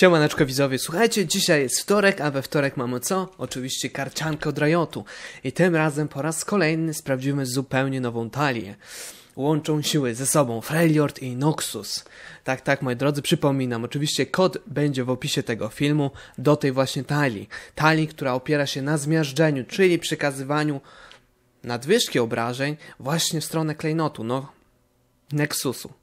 Siemaneczko widzowie, słuchajcie, dzisiaj jest wtorek, a we wtorek mamy co? Oczywiście karciankę od Riotu. I tym razem po raz kolejny sprawdzimy zupełnie nową talię. Łączą siły ze sobą Freljord i Noxus. Tak, tak, moi drodzy, przypominam, oczywiście kod będzie w opisie tego filmu do tej właśnie talii. Talii, która opiera się na zmiażdżeniu, czyli przekazywaniu nadwyżki obrażeń właśnie w stronę klejnotu, no, Nexusu.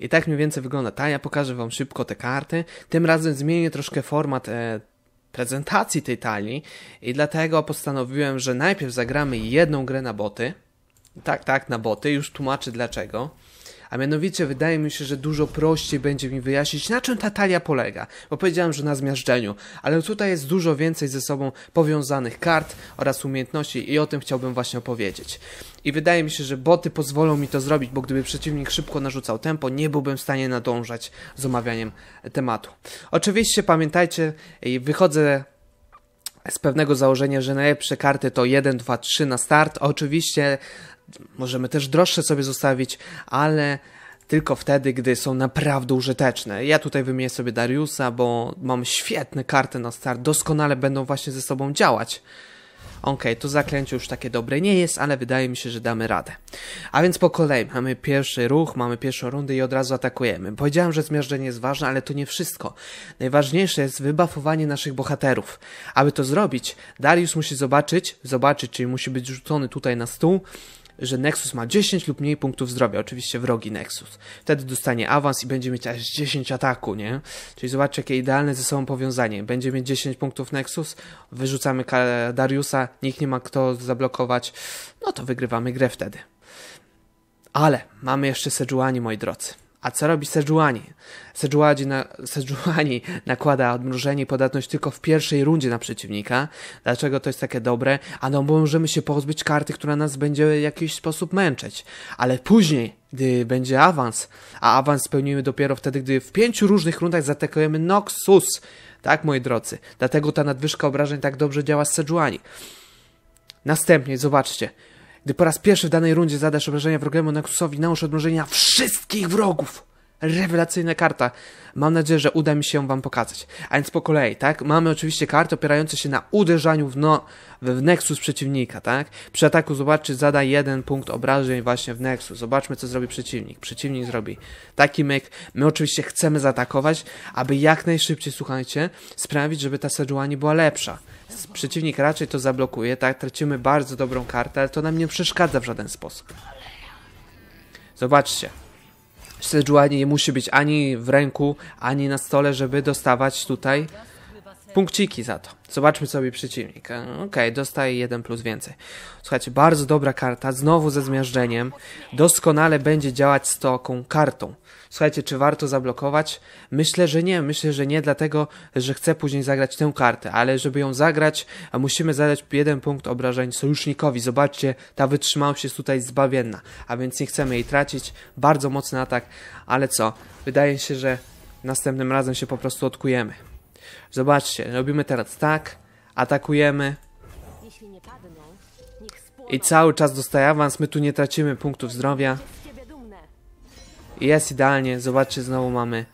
I tak mniej więcej wygląda ta. Ja pokażę Wam szybko te karty. Tym razem zmienię troszkę format e, prezentacji tej talii i dlatego postanowiłem, że najpierw zagramy jedną grę na boty. Tak, tak, na boty. Już tłumaczę dlaczego. A mianowicie wydaje mi się, że dużo prościej będzie mi wyjaśnić, na czym ta talia polega. Bo powiedziałem, że na zmiażdżeniu, ale tutaj jest dużo więcej ze sobą powiązanych kart oraz umiejętności i o tym chciałbym właśnie opowiedzieć. I wydaje mi się, że boty pozwolą mi to zrobić, bo gdyby przeciwnik szybko narzucał tempo, nie byłbym w stanie nadążać z omawianiem tematu. Oczywiście pamiętajcie, wychodzę z pewnego założenia, że najlepsze karty to 1, 2, 3 na start. Oczywiście możemy też droższe sobie zostawić, ale tylko wtedy, gdy są naprawdę użyteczne. Ja tutaj wymienię sobie Dariusa, bo mam świetne karty na start, doskonale będą właśnie ze sobą działać. Ok, to zaklęcie już takie dobre nie jest, ale wydaje mi się, że damy radę. A więc po kolei mamy pierwszy ruch, mamy pierwszą rundę i od razu atakujemy. Powiedziałem, że zmierzczenie jest ważne, ale to nie wszystko. Najważniejsze jest wybafowanie naszych bohaterów. Aby to zrobić, Darius musi zobaczyć, zobaczyć, czyli musi być rzucony tutaj na stół, że Nexus ma 10 lub mniej punktów zdrowia, oczywiście wrogi Nexus. Wtedy dostanie awans i będzie mieć aż 10 ataku, nie? Czyli zobaczcie, jakie idealne ze sobą powiązanie. Będzie mieć 10 punktów Nexus, wyrzucamy Dariusa, nikt nie ma kto zablokować, no to wygrywamy grę wtedy. Ale mamy jeszcze Sejuani, moi drodzy. A co robi Sejuani? Sejuani, na, Sejuani nakłada odmrożenie i podatność tylko w pierwszej rundzie na przeciwnika. Dlaczego to jest takie dobre? A no bo możemy się pozbyć karty, która nas będzie w jakiś sposób męczyć. Ale później, gdy będzie awans, a awans spełnimy dopiero wtedy, gdy w pięciu różnych rundach zatakujemy Noxus. Tak, moi drodzy. Dlatego ta nadwyżka obrażeń tak dobrze działa z Sejuani. Następnie, zobaczcie. Gdy po raz pierwszy w danej rundzie zadasz obrażenia wrogiemu Nexusowi, nałóż odmrożenia wszystkich wrogów. Rewelacyjna karta. Mam nadzieję, że uda mi się Wam pokazać. A więc po kolei, tak? Mamy oczywiście karty opierające się na uderzaniu w, no, w Nexus przeciwnika, tak? Przy ataku zobaczy, zada jeden punkt obrażeń właśnie w Nexus. Zobaczmy, co zrobi przeciwnik. Przeciwnik zrobi taki myk. My oczywiście chcemy zaatakować, aby jak najszybciej, słuchajcie, sprawić, żeby ta Sejuani była lepsza. Przeciwnik raczej to zablokuje, tak? Tracimy bardzo dobrą kartę, ale to nam nie przeszkadza w żaden sposób. Zobaczcie. Sejuani nie musi być ani w ręku, ani na stole, żeby dostawać tutaj punkciki za to. Zobaczmy sobie przeciwnik. E, okej, okay, dostaje jeden plus więcej. Słuchajcie, bardzo dobra karta, znowu ze zmiażdżeniem. Doskonale będzie działać z taką kartą. Słuchajcie, czy warto zablokować? Myślę, że nie. Myślę, że nie, dlatego, że chcę później zagrać tę kartę, ale żeby ją zagrać, musimy zadać jeden punkt obrażeń sojusznikowi. Zobaczcie, ta wytrzymałość jest tutaj zbawienna, a więc nie chcemy jej tracić. Bardzo mocny atak, ale co? Wydaje się, że następnym razem się po prostu odkujemy. Zobaczcie, robimy teraz tak, atakujemy. I cały czas dostaje awans, my tu nie tracimy punktów zdrowia. Jest idealnie, zobaczcie, znowu mamy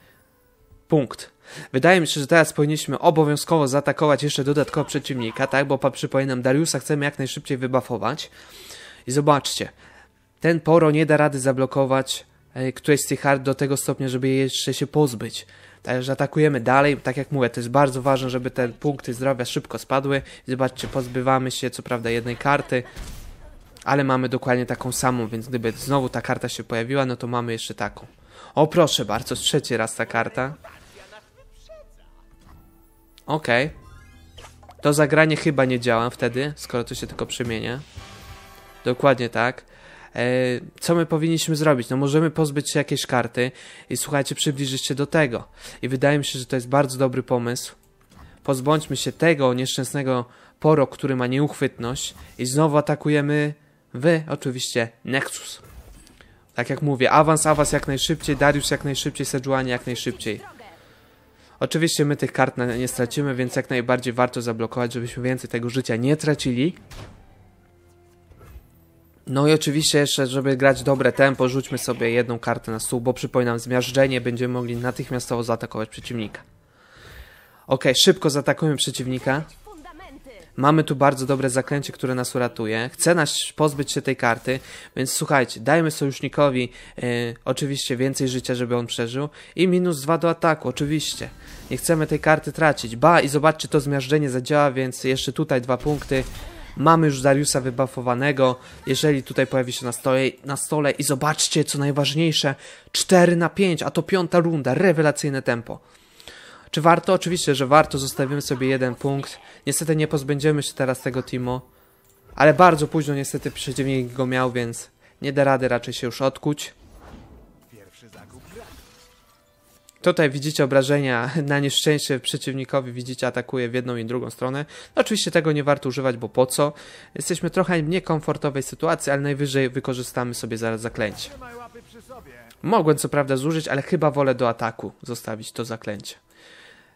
punkt. Wydaje mi się, że teraz powinniśmy obowiązkowo zaatakować jeszcze dodatkowo przeciwnika, tak? Bo przypominam, Dariusa chcemy jak najszybciej wybafować. I zobaczcie, ten Poro nie da rady zablokować e, z tych hard do tego stopnia, żeby jej jeszcze się pozbyć. Także atakujemy dalej, tak jak mówię, to jest bardzo ważne, żeby te punkty zdrowia szybko spadły. zobaczcie, pozbywamy się co prawda jednej karty, ale mamy dokładnie taką samą, więc gdyby znowu ta karta się pojawiła, no to mamy jeszcze taką. O proszę bardzo, trzeci raz ta karta. Okej. Okay. To zagranie chyba nie działa wtedy, skoro to się tylko przemienia. Dokładnie tak. E, co my powinniśmy zrobić? No możemy pozbyć się jakiejś karty i słuchajcie, przybliżyć się do tego. I wydaje mi się, że to jest bardzo dobry pomysł. Pozbądźmy się tego nieszczęsnego poro, który ma nieuchwytność i znowu atakujemy Wy oczywiście Nexus. Tak jak mówię, awans, awans jak najszybciej, Darius jak najszybciej, Sejuani jak najszybciej. Oczywiście my tych kart nie stracimy, więc jak najbardziej warto zablokować, żebyśmy więcej tego życia nie tracili. No i oczywiście jeszcze, żeby grać dobre tempo, rzućmy sobie jedną kartę na stół, bo przypominam, zmiażdżenie będziemy mogli natychmiastowo zaatakować przeciwnika. Ok, szybko zaatakujemy przeciwnika. Mamy tu bardzo dobre zaklęcie, które nas uratuje. Chce nas pozbyć się tej karty, więc słuchajcie, dajmy sojusznikowi e, oczywiście więcej życia, żeby on przeżył i minus dwa do ataku, oczywiście. Nie chcemy tej karty tracić. Ba, i zobaczcie, to zmiażdżenie zadziała, więc jeszcze tutaj dwa punkty. Mamy już Dariusa wybafowanego. Jeżeli tutaj pojawi się na stole, na stole i zobaczcie, co najważniejsze, 4 na 5, a to piąta runda, rewelacyjne tempo. Czy warto? Oczywiście, że warto. Zostawimy sobie jeden punkt. Niestety nie pozbędziemy się teraz tego Timo. Ale bardzo późno niestety przeciwnik go miał, więc nie da rady raczej się już odkuć. Tutaj widzicie obrażenia na nieszczęście przeciwnikowi, widzicie atakuje w jedną i drugą stronę. No oczywiście tego nie warto używać, bo po co? Jesteśmy trochę w niekomfortowej sytuacji, ale najwyżej wykorzystamy sobie zaraz zaklęcie. Mogłem co prawda zużyć, ale chyba wolę do ataku zostawić to zaklęcie.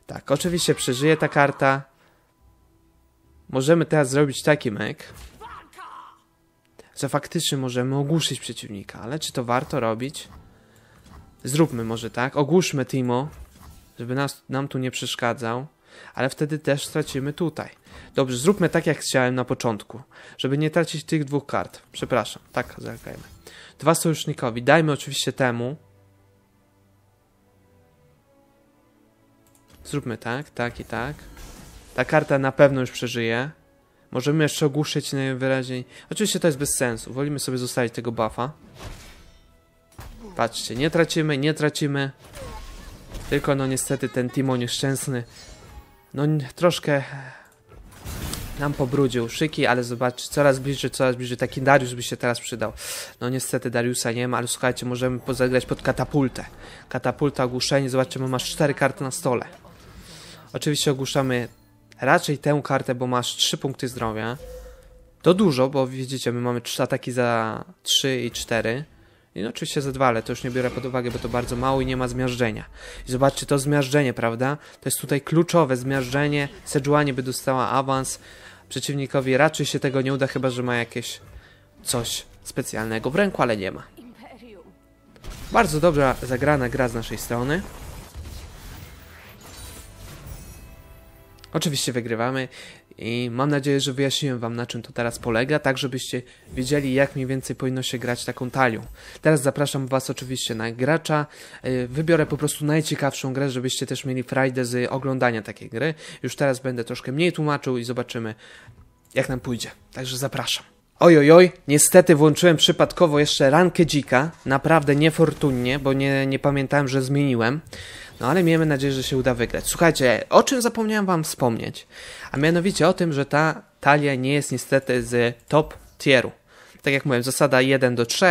Tak, oczywiście przeżyje ta karta. Możemy teraz zrobić taki mek, że faktycznie możemy ogłuszyć przeciwnika, ale czy to warto robić? Zróbmy może tak, ogłuszmy Timo, żeby nas, nam tu nie przeszkadzał, ale wtedy też stracimy tutaj. Dobrze, zróbmy tak jak chciałem na początku, żeby nie tracić tych dwóch kart. Przepraszam, tak zagrajmy. Dwa sojusznikowi, dajmy oczywiście temu, Zróbmy tak, tak i tak. Ta karta na pewno już przeżyje. Możemy jeszcze ogłuszyć najwyraźniej. Oczywiście to jest bez sensu. Wolimy sobie zostawić tego buffa. Patrzcie, nie tracimy, nie tracimy. Tylko no niestety ten Timo nieszczęsny. No troszkę nam pobrudził szyki, ale zobaczcie, coraz bliżej, coraz bliżej. Taki Dariusz, by się teraz przydał. No niestety Dariusa nie ma, ale słuchajcie, możemy pozagrać pod katapultę. Katapulta, ogłuszenie, zobaczcie, masz cztery karty na stole. Oczywiście ogłuszamy raczej tę kartę, bo masz 3 punkty zdrowia. To dużo, bo widzicie, my mamy 3 ataki za 3 i 4. I no oczywiście za 2, ale to już nie biorę pod uwagę, bo to bardzo mało i nie ma zmiażdżenia. I zobaczcie, to zmiażdżenie, prawda? To jest tutaj kluczowe zmiażdżenie. Sejuani by dostała awans. Przeciwnikowi raczej się tego nie uda, chyba że ma jakieś coś specjalnego w ręku, ale nie ma. Bardzo dobra zagrana gra z naszej strony. Oczywiście wygrywamy i mam nadzieję, że wyjaśniłem Wam na czym to teraz polega, tak żebyście wiedzieli jak mniej więcej powinno się grać taką talią. Teraz zapraszam Was oczywiście na gracza, e, wybiorę po prostu najciekawszą grę, żebyście też mieli frajdę z oglądania takiej gry. Już teraz będę troszkę mniej tłumaczył i zobaczymy jak nam pójdzie, także zapraszam. Ojojoj, oj, niestety włączyłem przypadkowo jeszcze rankę dzika, naprawdę niefortunnie, bo nie, nie pamiętałem, że zmieniłem. No ale miejmy nadzieję, że się uda wygrać. Słuchajcie, o czym zapomniałem wam wspomnieć? A mianowicie o tym, że ta talia nie jest niestety z top tieru. Tak jak mówiłem, zasada 1 do 3.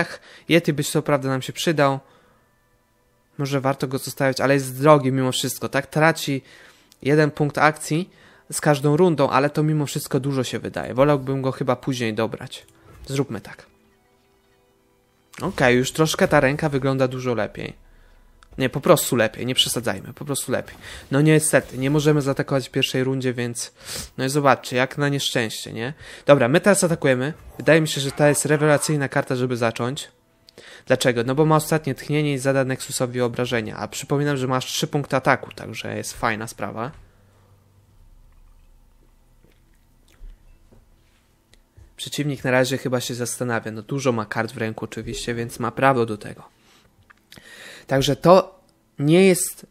Yeti być co prawda nam się przydał. Może warto go zostawić, ale jest drogi mimo wszystko, tak? Traci jeden punkt akcji z każdą rundą, ale to mimo wszystko dużo się wydaje. Wolałbym go chyba później dobrać. Zróbmy tak. Okej, okay, już troszkę ta ręka wygląda dużo lepiej. Nie, po prostu lepiej, nie przesadzajmy, po prostu lepiej. No niestety, nie możemy zaatakować w pierwszej rundzie, więc... No i zobaczcie, jak na nieszczęście, nie? Dobra, my teraz atakujemy. Wydaje mi się, że ta jest rewelacyjna karta, żeby zacząć. Dlaczego? No bo ma ostatnie tchnienie i zada Nexusowi obrażenia, a przypominam, że masz 3 punkty ataku, także jest fajna sprawa. Przeciwnik na razie chyba się zastanawia. No dużo ma kart w ręku oczywiście, więc ma prawo do tego. Także to nie jest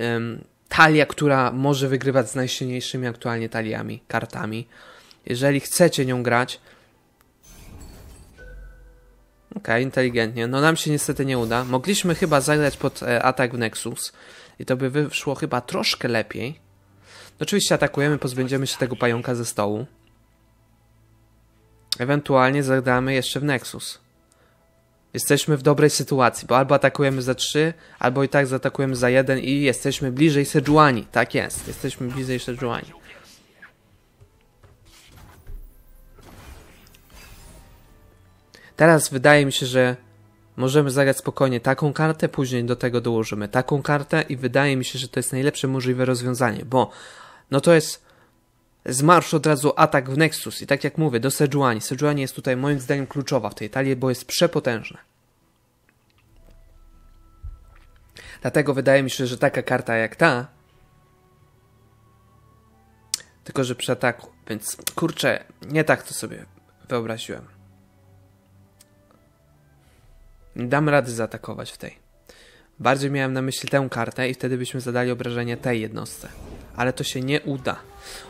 um, talia, która może wygrywać z najsilniejszymi aktualnie taliami, kartami. Jeżeli chcecie nią grać, OK, inteligentnie. No nam się niestety nie uda. Mogliśmy chyba zagrać pod e, atak w Nexus i to by wyszło chyba troszkę lepiej. No Oczywiście atakujemy, pozbędziemy się tego pająka ze stołu. Ewentualnie zagramy jeszcze w Nexus. Jesteśmy w dobrej sytuacji, bo albo atakujemy za 3, albo i tak zaatakujemy za 1 i jesteśmy bliżej Sejuani. Tak jest, jesteśmy bliżej Sejuani. Teraz wydaje mi się, że możemy zagrać spokojnie taką kartę, później do tego dołożymy taką kartę i wydaje mi się, że to jest najlepsze możliwe rozwiązanie, bo no to jest z marszu od razu atak w Nexus i tak jak mówię, do Sejuani. Sejuani jest tutaj moim zdaniem kluczowa w tej talii, bo jest przepotężna. Dlatego wydaje mi się, że taka karta jak ta, tylko że przy ataku, więc kurczę, nie tak to sobie wyobraziłem. dam rady zaatakować w tej. Bardziej miałem na myśli tę kartę i wtedy byśmy zadali obrażenie tej jednostce. Ale to się nie uda.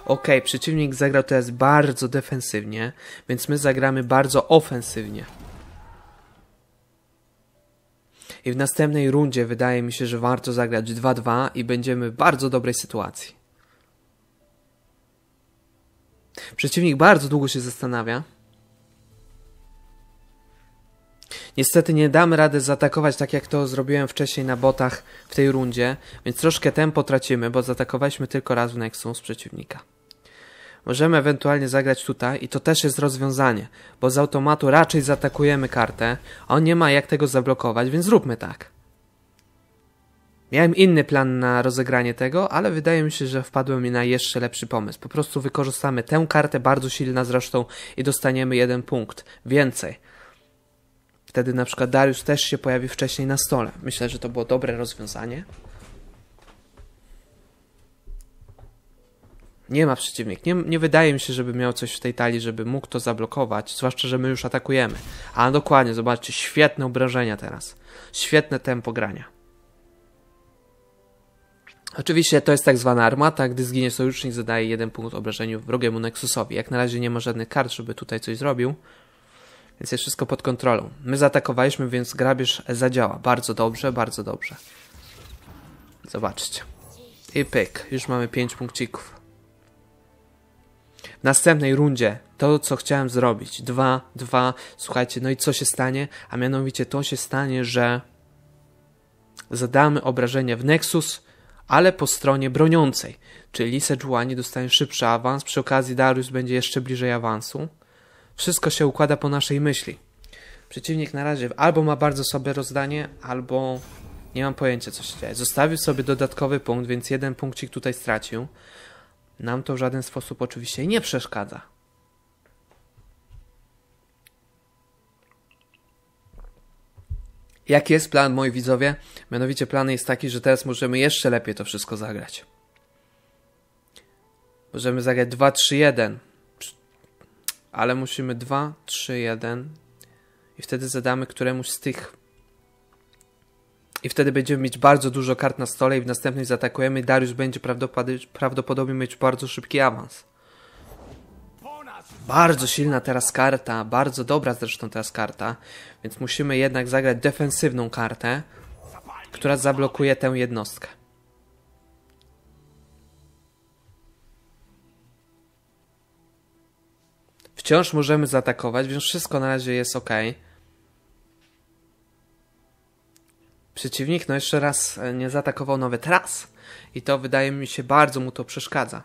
Ok, przeciwnik zagrał teraz bardzo defensywnie, więc my zagramy bardzo ofensywnie. I w następnej rundzie wydaje mi się, że warto zagrać 2-2 i będziemy w bardzo dobrej sytuacji. Przeciwnik bardzo długo się zastanawia. Niestety nie dam rady zaatakować tak jak to zrobiłem wcześniej na botach w tej rundzie, więc troszkę tempo tracimy, bo zaatakowaliśmy tylko raz w Nexus przeciwnika. Możemy ewentualnie zagrać tutaj i to też jest rozwiązanie, bo z automatu raczej zaatakujemy kartę, a on nie ma jak tego zablokować, więc zróbmy tak. Miałem inny plan na rozegranie tego, ale wydaje mi się, że wpadłem mi na jeszcze lepszy pomysł. Po prostu wykorzystamy tę kartę, bardzo silna zresztą, i dostaniemy jeden punkt. Więcej wtedy na przykład Darius też się pojawi wcześniej na stole. Myślę, że to było dobre rozwiązanie. Nie ma przeciwnik. Nie, nie wydaje mi się, żeby miał coś w tej talii, żeby mógł to zablokować. Zwłaszcza, że my już atakujemy. A dokładnie, zobaczcie, świetne obrażenia teraz. Świetne tempo grania. Oczywiście to jest tak zwana armata, gdy zginie sojusznik zadaje jeden punkt obrażeniu wrogiemu Nexusowi. Jak na razie nie ma żadnych kart, żeby tutaj coś zrobił więc jest wszystko pod kontrolą. My zaatakowaliśmy, więc grabież zadziała. Bardzo dobrze, bardzo dobrze. Zobaczcie. I pyk. Już mamy 5 punkcików. W następnej rundzie to, co chciałem zrobić. 2, 2. Słuchajcie, no i co się stanie? A mianowicie to się stanie, że zadamy obrażenie w Nexus, ale po stronie broniącej. Czyli Sejuani dostanie szybszy awans. Przy okazji Darius będzie jeszcze bliżej awansu wszystko się układa po naszej myśli. Przeciwnik na razie albo ma bardzo słabe rozdanie, albo nie mam pojęcia co się dzieje. Zostawił sobie dodatkowy punkt, więc jeden punkcik tutaj stracił. Nam to w żaden sposób oczywiście nie przeszkadza. Jaki jest plan, moi widzowie? Mianowicie plan jest taki, że teraz możemy jeszcze lepiej to wszystko zagrać. Możemy zagrać 2-3-1 ale musimy 2, 3, 1 i wtedy zadamy któremuś z tych i wtedy będziemy mieć bardzo dużo kart na stole i w następnej zaatakujemy. Dariusz będzie prawdopodobnie mieć bardzo szybki awans. Bardzo silna teraz karta, bardzo dobra zresztą teraz karta, więc musimy jednak zagrać defensywną kartę, która zablokuje tę jednostkę. Wciąż możemy zaatakować, więc wszystko na razie jest ok. Przeciwnik, no jeszcze raz e, nie zaatakował nawet raz. I to wydaje mi się, bardzo mu to przeszkadza.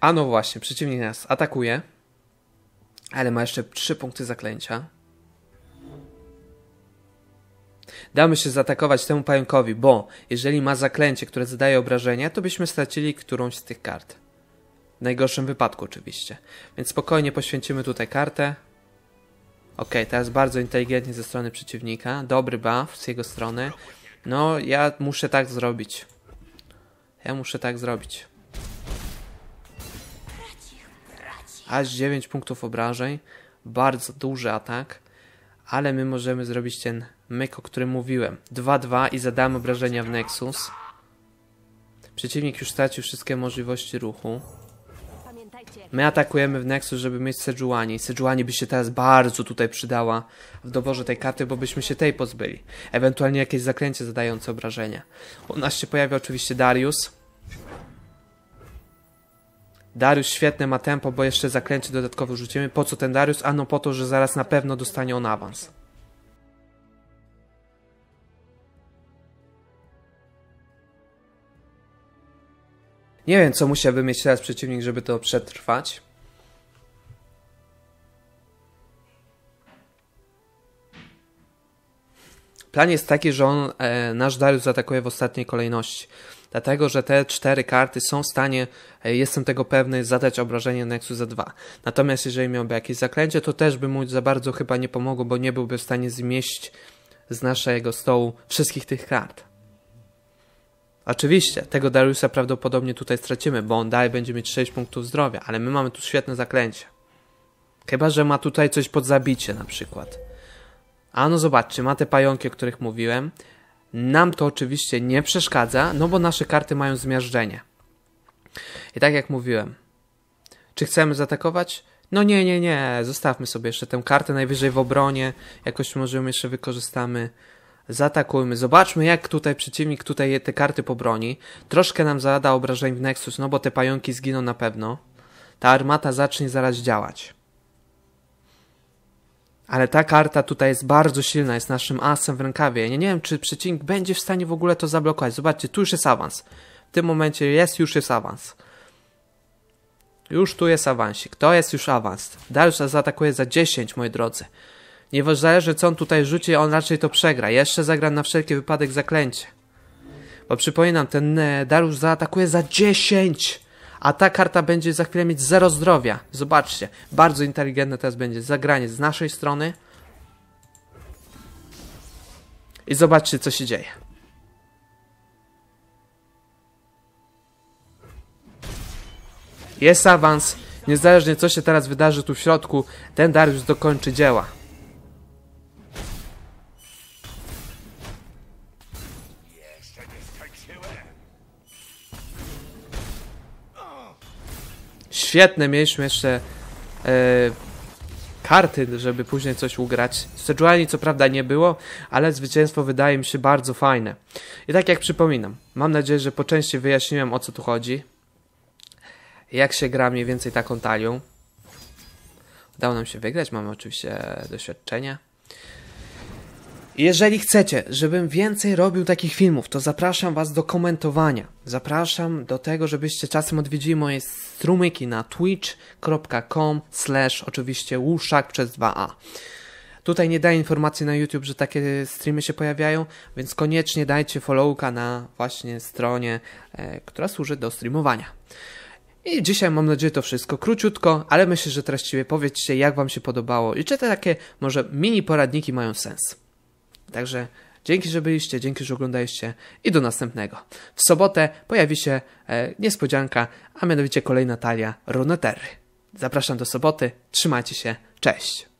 A no właśnie, przeciwnik nas atakuje. Ale ma jeszcze 3 punkty zaklęcia. Damy się zaatakować temu pająkowi, bo jeżeli ma zaklęcie, które zadaje obrażenia, to byśmy stracili którąś z tych kart. W najgorszym wypadku oczywiście. Więc spokojnie poświęcimy tutaj kartę. Ok, teraz bardzo inteligentnie ze strony przeciwnika. Dobry buff z jego strony. No, ja muszę tak zrobić. Ja muszę tak zrobić. Aż 9 punktów obrażeń. Bardzo duży atak. Ale my możemy zrobić ten myk, o którym mówiłem. 2-2 i zadałem obrażenia w Nexus. Przeciwnik już stracił wszystkie możliwości ruchu. My atakujemy w Nexus, żeby mieć Sejuani. Sejuani by się teraz bardzo tutaj przydała w doborze tej karty, bo byśmy się tej pozbyli. Ewentualnie jakieś zaklęcie zadające obrażenia. U nas się pojawia oczywiście Darius. Darius świetne ma tempo, bo jeszcze zaklęcie dodatkowo rzucimy. Po co ten Darius? Ano po to, że zaraz na pewno dostanie on awans. Nie wiem, co musiałby mieć teraz przeciwnik, żeby to przetrwać. Plan jest taki, że on e, nasz Darius atakuje w ostatniej kolejności. Dlatego, że te cztery karty są w stanie, e, jestem tego pewny, zadać obrażenie Nexus za 2. Natomiast jeżeli miałby jakieś zaklęcie, to też by mu za bardzo chyba nie pomogło, bo nie byłby w stanie zmieść z naszego stołu wszystkich tych kart. Oczywiście, tego Dariusa prawdopodobnie tutaj stracimy, bo on dalej będzie mieć 6 punktów zdrowia, ale my mamy tu świetne zaklęcie. Chyba, że ma tutaj coś pod zabicie na przykład. A no zobaczcie, ma te pająki, o których mówiłem. Nam to oczywiście nie przeszkadza, no bo nasze karty mają zmiażdżenie. I tak jak mówiłem, czy chcemy zaatakować? No nie, nie, nie, zostawmy sobie jeszcze tę kartę najwyżej w obronie, jakoś możemy jeszcze wykorzystamy Zaatakujmy. Zobaczmy, jak tutaj przeciwnik tutaj te karty pobroni. Troszkę nam zada obrażeń w Nexus, no bo te pająki zginą na pewno. Ta armata zacznie zaraz działać. Ale ta karta tutaj jest bardzo silna, jest naszym asem w rękawie. Ja nie wiem, czy przeciwnik będzie w stanie w ogóle to zablokować. Zobaczcie, tu już jest awans. W tym momencie jest, już jest awans. Już tu jest awansik. To jest już awans. Dalsza zaatakuje za 10, moi drodzy. Nie zależy co on tutaj rzuci, on raczej to przegra. Jeszcze zagram na wszelki wypadek zaklęcie. Bo przypominam, ten e, Dariusz zaatakuje za 10! A ta karta będzie za chwilę mieć 0 zdrowia. Zobaczcie, bardzo inteligentne teraz będzie zagranie z naszej strony. I zobaczcie co się dzieje. Jest awans. Niezależnie co się teraz wydarzy tu w środku, ten Dariusz dokończy dzieła. Świetne, mieliśmy jeszcze e, karty, żeby później coś ugrać. Sejuani co prawda nie było, ale zwycięstwo wydaje mi się bardzo fajne. I tak jak przypominam, mam nadzieję, że po części wyjaśniłem o co tu chodzi. Jak się gra mniej więcej taką talią. Udało nam się wygrać, mamy oczywiście e, doświadczenie. Jeżeli chcecie, żebym więcej robił takich filmów, to zapraszam Was do komentowania. Zapraszam do tego, żebyście czasem odwiedzili moje strumyki na twitch.com slash oczywiście łuszak przez 2a. Tutaj nie daję informacji na YouTube, że takie streamy się pojawiają, więc koniecznie dajcie followka na właśnie stronie, e, która służy do streamowania. I dzisiaj mam nadzieję to wszystko króciutko, ale myślę, że treściwie powiedzcie jak Wam się podobało i czy te takie może mini poradniki mają sens. Także dzięki, że byliście, dzięki, że oglądaliście i do następnego. W sobotę pojawi się e, niespodzianka, a mianowicie kolejna talia Runeterry. Zapraszam do soboty, trzymajcie się, cześć!